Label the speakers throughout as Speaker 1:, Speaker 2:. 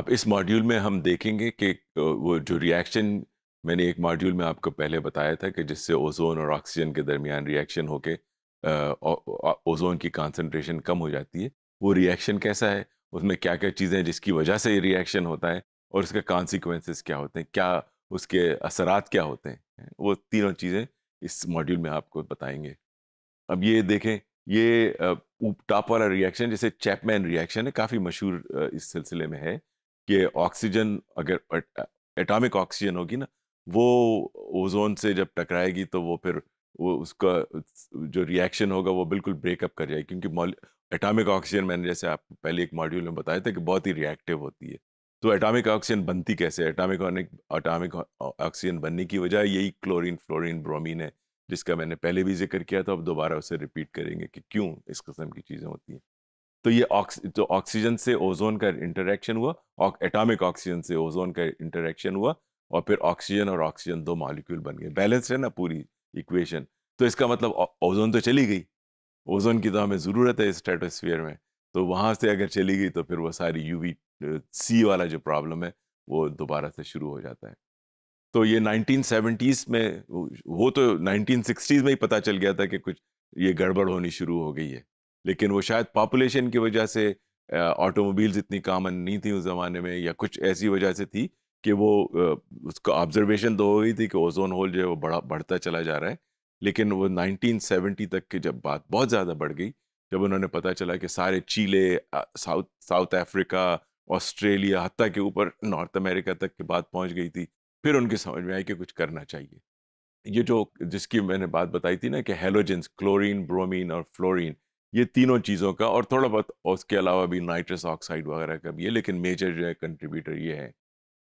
Speaker 1: अब इस मॉड्यूल में हम देखेंगे कि वो जो रिएक्शन मैंने एक मॉड्यूल में आपको पहले बताया था कि जिससे ओजोन और ऑक्सीजन के दरमियान रिएक्शन होके ओजोन की कंसंट्रेशन कम हो जाती है वो रिएक्शन कैसा है उसमें क्या क्या चीज़ें हैं जिसकी वजह से ये रिएक्शन होता है और उसके कॉन्सिक्वेंसेस क्या होते हैं क्या उसके असरात क्या होते हैं वो तीनों चीज़ें इस मॉड्यूल में आपको बताएंगे अब ये देखें ये टॉप वाला रिएक्शन जैसे चैपमैन रिएक्शन है काफ़ी मशहूर इस सिलसिले में है कि ऑक्सीजन अगर एटॉमिक ऑक्सीजन होगी ना वो ओजोन से जब टकराएगी तो वो फिर वो उसका जो रिएक्शन होगा वो बिल्कुल ब्रेकअप कर जाएगी क्योंकि एटॉमिक ऑक्सीजन मैंने जैसे आप पहले एक मॉड्यूल में बताया था कि बहुत ही रिएक्टिव होती है तो एटॉमिक ऑक्सीजन बनती कैसे एटॉमिक एटॉमिक ऑक्सीजन बनने की वजह यही क्लोरीन फ्लोरीन ब्रोमीन है जिसका मैंने पहले भी जिक्र किया था अब दोबारा उसे रिपीट करेंगे कि क्यों इस किस्म की चीज़ें होती हैं तो ये ऑक्सी तो ऑक्सीजन से ओजोन का इंटरेक्शन हुआ और एटॉमिक ऑक्सीजन से ओजोन का इंटरेक्शन हुआ और फिर ऑक्सीजन और ऑक्सीजन दो मॉलिक्यूल बन गए बैलेंस है ना पूरी इक्वेशन तो इसका मतलब ओजोन तो चली गई ओजोन की तो हमें ज़रूरत है इस स्ट्रेटोस्फीयर में तो वहाँ से अगर चली गई तो फिर वो सारी यू सी वाला जो प्रॉब्लम है वो दोबारा से शुरू हो जाता है तो ये नाइनटीन में वो तो नाइनटीन में ही पता चल गया था कि कुछ ये गड़बड़ होनी शुरू हो गई है लेकिन वो शायद पॉपुलेशन की वजह से ऑटोमोबाइल्स इतनी कामन नहीं थी उस ज़माने में या कुछ ऐसी वजह से थी कि वो उसका ऑब्जर्वेशन तो हो गई थी कि ओजोन होल जो है वो बड़ा बढ़ता चला जा रहा है लेकिन वो 1970 तक की जब बात बहुत ज़्यादा बढ़ गई जब उन्होंने पता चला कि सारे Chile South South Africa Australia हती के ऊपर नॉर्थ अमेरिका तक की बात पहुंच गई थी फिर उनके समझ में आई कि कुछ करना चाहिए ये जो जिसकी मैंने बात बताई थी ना कि हेलोजेंस क्लोरीन ब्रोमीन और फ्लोरिन ये तीनों चीज़ों का और थोड़ा बहुत उसके अलावा भी नाइट्रस ऑक्साइड वगैरह का भी है लेकिन मेजर जो है कंट्रीब्यूटर ये है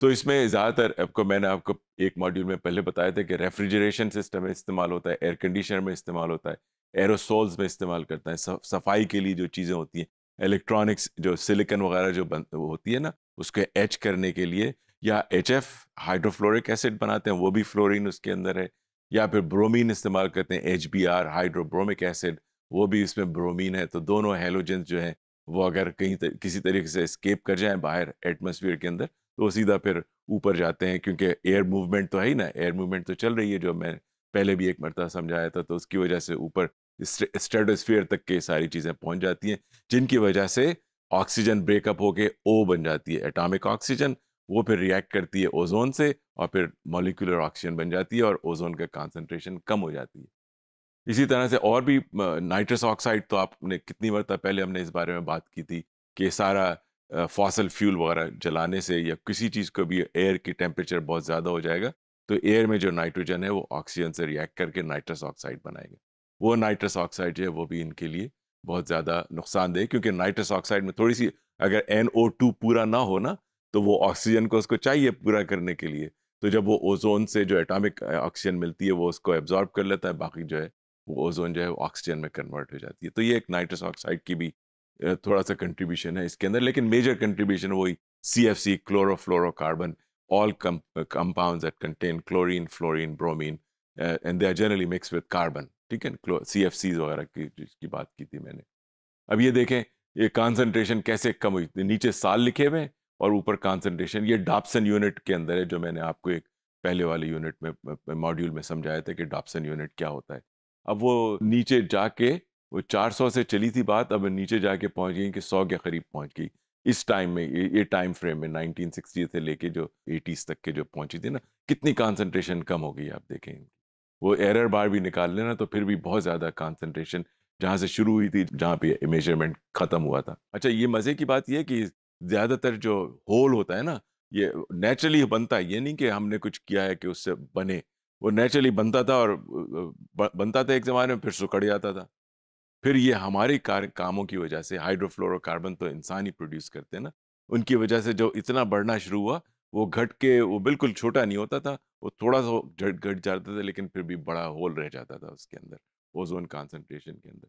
Speaker 1: तो इसमें ज़्यादातर आपको मैंने आपको एक मॉड्यूल में पहले बताया था कि रेफ्रिजरेशन सिस्टम में इस्तेमाल होता है एयर कंडीशनर में इस्तेमाल होता है एरोसोल्स में इस्तेमाल करता है सफाई के लिए जो चीज़ें होती हैं इलेक्ट्रॉनिक्स जो सिलिकन वगैरह जो बन होती है ना उसको एच करने के लिए या एच एफ हाइड्रोफ्लोरिक एसिड बनाते हैं वो भी फ्लोरिन उसके अंदर है या फिर ब्रोमीन इस्तेमाल करते हैं H B R hydrobromic acid वो भी इसमें ब्रोमीन है तो दोनों हेलोजेंस जो हैं वो अगर कहीं तर, किसी तरीके से स्केप कर जाएं बाहर एटमोसफियर के अंदर तो वो सीधा फिर ऊपर जाते हैं क्योंकि एयर मूवमेंट तो है ही ना एयर मूवमेंट तो चल रही है जो मैं पहले भी एक मरतबा समझाया था तो उसकी वजह से ऊपर स्ट्रेटोस्फीयर तक के सारी चीज़ें पहुँच जाती हैं जिनकी वजह से ऑक्सीजन ब्रेकअप होके ओ बन जाती है एटॉमिक ऑक्सीजन वो फिर रिएक्ट करती है ओजोन से और फिर मॉलिकुलर ऑक्सीजन बन जाती है और ओजोन का कॉन्सेंट्रेशन कम हो जाती है इसी तरह से और भी नाइट्रस ऑक्साइड तो आपने कितनी बार पहले हमने इस बारे में बात की थी कि सारा फॉसल फ्यूल वगैरह जलाने से या किसी चीज़ को भी एयर की टेम्परेचर बहुत ज़्यादा हो जाएगा तो एयर में जो नाइट्रोजन है वो ऑक्सीजन से रिएक्ट करके नाइट्रस ऑक्साइड बनाएगा वो नाइट्रस ऑक्साइड जो है वो भी इनके लिए बहुत ज़्यादा नुकसानदेह क्योंकि नाइट्रस ऑक्साइड में थोड़ी सी अगर एन पूरा ना हो ना तो वो ऑक्सीजन को उसको चाहिए पूरा करने के लिए तो जब वो ओजोन से जो एटॉमिक ऑक्सीजन मिलती है वो उसको एब्जॉर्ब कर लेता है बाकी जो है वो ओजोन जो है वो ऑक्सीजन में कन्वर्ट हो जाती है तो ये एक नाइट्रस ऑक्साइड की भी थोड़ा सा कंट्रीब्यूशन है इसके अंदर लेकिन मेजर कंट्रीब्यूशन वही C F C chlorofluorocarbon all compound that contain chlorine fluorine bromine and they are generally mix with carbon ठीक है सी एफ सीज वगैरह की जिसकी बात की थी मैंने अब ये देखें ये कॉन्सेंट्रेशन कैसे कम हुई नीचे साल लिखे हुए हैं और ऊपर कॉन्सेंट्रेशन ये डाप्सन यूनिट के अंदर है जो मैंने आपको एक पहले वाले यूनिट में मॉड्यूल में समझाया था कि डाप्सन यूनिट क्या होता है अब वो नीचे जाके वो 400 से चली थी बात अब नीचे जाके पहुंच गई कि 100 के करीब पहुंच गई इस टाइम में ये टाइम फ्रेम में 1960 से लेके जो 80s तक के जो पहुंची थी ना कितनी कंसंट्रेशन कम हो गई आप देखें वो एरर बार भी निकाल लेना तो फिर भी बहुत ज़्यादा कंसंट्रेशन जहाँ से शुरू हुई थी जहाँ पे मेजरमेंट ख़त्म हुआ था अच्छा ये मज़े की बात यह कि ज़्यादातर जो होल होता है ना ये नेचुरली बनता है ये नहीं कि हमने कुछ किया है कि उससे बने वो नेचुरली बनता था और बनता था एक ज़माने में फिर सुखड़ जाता था फिर ये हमारे कार, कामों की वजह से हाइड्रोफ्लोरोकार्बन तो इंसान ही प्रोड्यूस करते हैं ना उनकी वजह से जो इतना बढ़ना शुरू हुआ वो घट के वो बिल्कुल छोटा नहीं होता था वो थोड़ा सा घट घट जाता था लेकिन फिर भी बड़ा होल रह जाता था उसके अंदर ओजोन कॉन्सेंट्रेशन के अंदर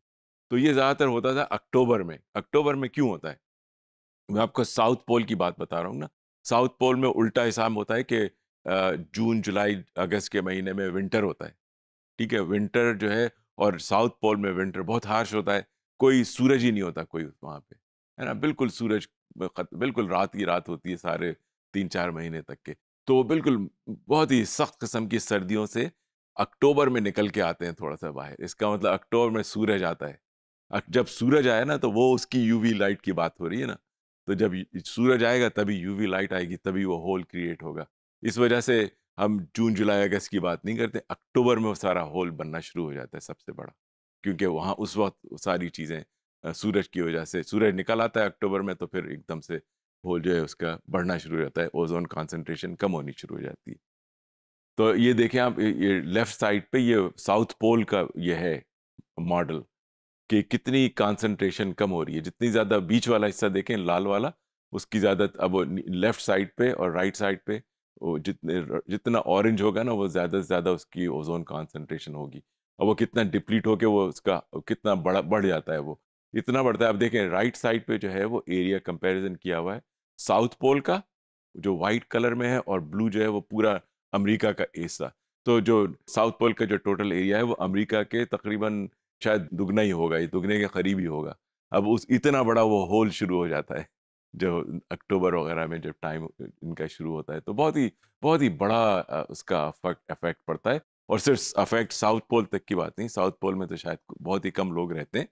Speaker 1: तो ये ज़्यादातर होता था अक्टूबर में अक्टूबर में क्यों होता है मैं आपको साउथ पोल की बात बता रहा हूँ ना साउथ पोल में उल्टा हिसाब होता है कि जून जुलाई अगस्त के महीने में विंटर होता है ठीक है विंटर जो है और साउथ पोल में विंटर बहुत हार्श होता है कोई सूरज ही नहीं होता कोई वहाँ पे है ना बिल्कुल सूरज बिल्कुल रात की रात होती है सारे तीन चार महीने तक के तो बिल्कुल बहुत ही सख्त किस्म की सर्दियों से अक्टूबर में निकल के आते हैं थोड़ा सा बाहर इसका मतलब अक्टूबर में सूरज आता है जब सूरज आया ना तो वो उसकी यूवी लाइट की बात हो रही है ना तो जब सूरज आएगा तभी यूवी लाइट आएगी तभी वो होल क्रिएट होगा इस वजह से हम जून जुलाई अगस्त की बात नहीं करते अक्टूबर में वो सारा होल बनना शुरू हो जाता है सबसे बड़ा क्योंकि वहाँ उस वक्त सारी चीज़ें सूरज की वजह से सूरज निकल आता है अक्टूबर में तो फिर एकदम से होल जो है उसका बढ़ना शुरू हो जाता है ओजोन कॉन्सेंट्रेशन कम होनी शुरू हो जाती है तो ये देखें आप ये लेफ़्ट साइड पे ये साउथ पोल का ये है मॉडल कि कितनी कॉन्सेंट्रेशन कम हो रही है जितनी ज़्यादा बीच वाला हिस्सा देखें लाल वाला उसकी ज़्यादा अब लेफ़्ट साइड पे और राइट साइड पे वो जितने जितना ऑरेंज होगा ना वो ज़्यादा से ज़्यादा उसकी ओजोन कॉन्सेंट्रेशन होगी और वो कितना डिप्लीट होके वो उसका कितना बड़ा बढ़ जाता है वो इतना बढ़ता है आप देखें राइट साइड पे जो है वो एरिया कंपैरिजन किया हुआ है साउथ पोल का जो वाइट कलर में है और ब्लू जो है वो पूरा अमेरिका का हिस्सा तो जो साउथ पोल का जो टोटल एरिया है वो अमेरिका के तकरीबन शायद दुगना ही होगा ये दुगने के करीब ही होगा अब उस इतना बड़ा वो होल शुरू हो जाता है जो अक्टूबर वगैरह में जब टाइम इनका शुरू होता है तो बहुत ही बहुत ही बड़ा उसका अफेक्ट पड़ता है और सिर्फ अफेक्ट साउथ पोल तक की बात नहीं साउथ पोल में तो शायद बहुत ही कम लोग रहते हैं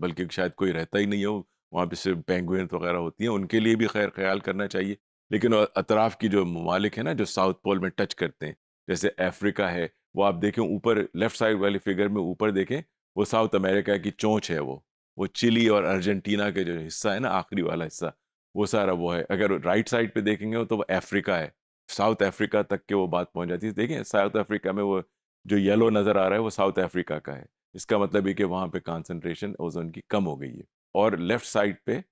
Speaker 1: बल्कि शायद कोई रहता ही नहीं हो वहाँ पे सिर्फ पेंगुइन वगैरह होती हैं उनके लिए भी खैर ख्याल करना चाहिए लेकिन अतराफ़ की जो ममालिक है ना जो साउथ पोल में टच करते हैं जैसे अफ्रीका है वो आप देखें ऊपर लेफ्ट साइड वाली फिगर में ऊपर देखें वो साउथ अमेरिका की चोंच है वो वो चिली और अर्जेंटीना के जो हिस्सा है ना आखिरी वाला हिस्सा वो सारा वो है अगर राइट साइड पे देखेंगे तो वो अफ्रीका है साउथ अफ्रीका तक के वो बात पहुंच जाती है देखिए साउथ अफ्रीका में वो जो येलो नज़र आ रहा है वो साउथ अफ्रीका का है इसका मतलब ये कि वहाँ पे कॉन्सेंट्रेशन ओजोन की कम हो गई है और लेफ्ट साइड पे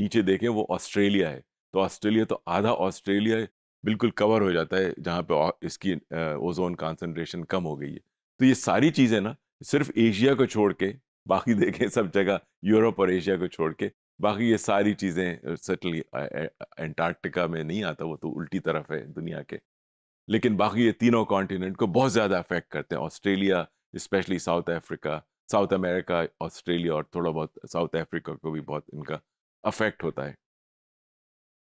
Speaker 1: नीचे देखें वो ऑस्ट्रेलिया है तो ऑस्ट्रेलिया तो आधा ऑस्ट्रेलिया बिल्कुल कवर हो जाता है जहाँ पे इसकी ओजोन कॉन्सेंट्रेशन कम हो गई है तो ये सारी चीज़ें ना सिर्फ एशिया को छोड़ के बाकी देखें सब जगह यूरोप और एशिया को छोड़ के बाकी ये सारी चीज़ें सेटल एंटार्क्टिका में नहीं आता वो तो उल्टी तरफ है दुनिया के लेकिन बाकी ये तीनों कॉन्टिनेंट को बहुत ज़्यादा अफेक्ट करते हैं Australia specially South Africa South America Australia और थोड़ा बहुत साउथ अफ्रीका को भी बहुत इनका अफेक्ट होता है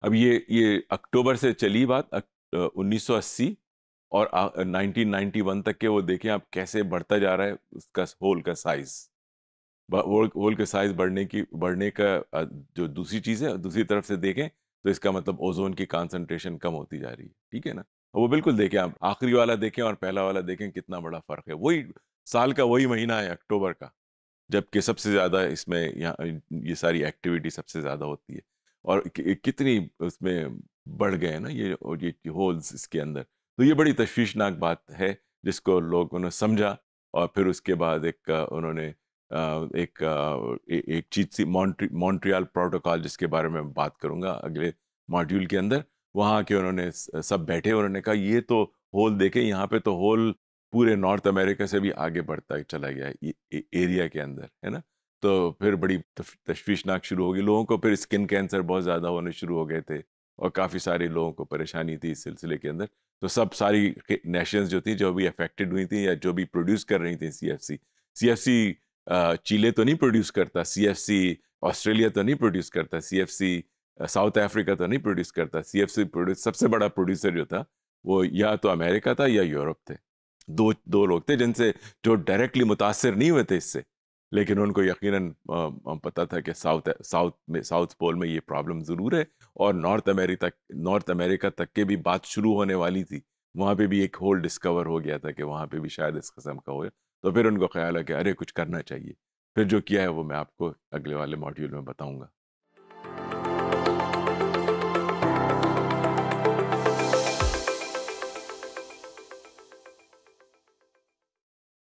Speaker 1: अब ये ये अक्टूबर से चली बात उन्नीस और 1991 तक के वो देखें आप कैसे बढ़ता जा रहा है उसका होल का साइज़ होल होल के साइज बढ़ने की बढ़ने का जो दूसरी चीज़ है दूसरी तरफ से देखें तो इसका मतलब ओजोन की कॉन्सेंट्रेशन कम होती जा रही है ठीक है ना तो वो बिल्कुल देखें आप आखिरी वाला देखें और पहला वाला देखें कितना बड़ा फ़र्क है वही साल का वही महीना है अक्टूबर का जबकि सबसे ज़्यादा इसमें यहाँ ये सारी एक्टिविटी सबसे ज़्यादा होती है और कितनी उसमें बढ़ गए ना ये ये होल्स इसके अंदर तो ये बड़ी तश्वीशनाक बात है जिसको लोगों ने समझा और फिर उसके बाद एक उन्होंने एक एक चीज सी मॉन्ट्री मॉन्ट्रियाल प्रोटोकॉल जिसके बारे में बात करूंगा अगले मॉड्यूल के अंदर वहाँ के उन्होंने सब बैठे उन्होंने कहा ये तो होल देखे यहाँ पे तो होल पूरे नॉर्थ अमेरिका से भी आगे बढ़ता चला गया है ए, एरिया के अंदर है ना तो फिर बड़ी तश्वीशनाक शुरू होगी लोगों को फिर स्किन कैंसर बहुत ज़्यादा होने शुरू हो गए थे और काफ़ी सारे लोगों को परेशानी थी इस सिलसिले के अंदर तो सब सारी नेशंस जो थी जो भी अफेक्टेड हुई थी या जो भी प्रोड्यूस कर रही थी सी एफ सी सी एफ सी चीले तो नहीं प्रोड्यूस करता सीएफसी ऑस्ट्रेलिया तो नहीं प्रोड्यूस करता सीएफसी साउथ अफ्रीका तो नहीं प्रोड्यूस करता सीएफसी प्रोड्यूस सबसे बड़ा प्रोड्यूसर जो था वो या तो अमेरिका था या यूरोप थे दो दो लोग थे जिनसे जो डायरेक्टली मुतासर नहीं हुए थे इससे लेकिन उनको यकीनन पता था कि साउथ साउथ में साउथ पोल में ये प्रॉब्लम ज़रूर है और नॉर्थ अमेरिका नॉर्थ अमेरिका तक के भी बात शुरू होने वाली थी वहाँ पे भी एक होल डिस्कवर हो गया था कि वहाँ पे भी शायद इस कस्म का हो तो फिर उनको ख्याल है कि अरे कुछ करना चाहिए फिर जो किया है वो मैं आपको अगले वाले मॉड्यूल में बताऊँगा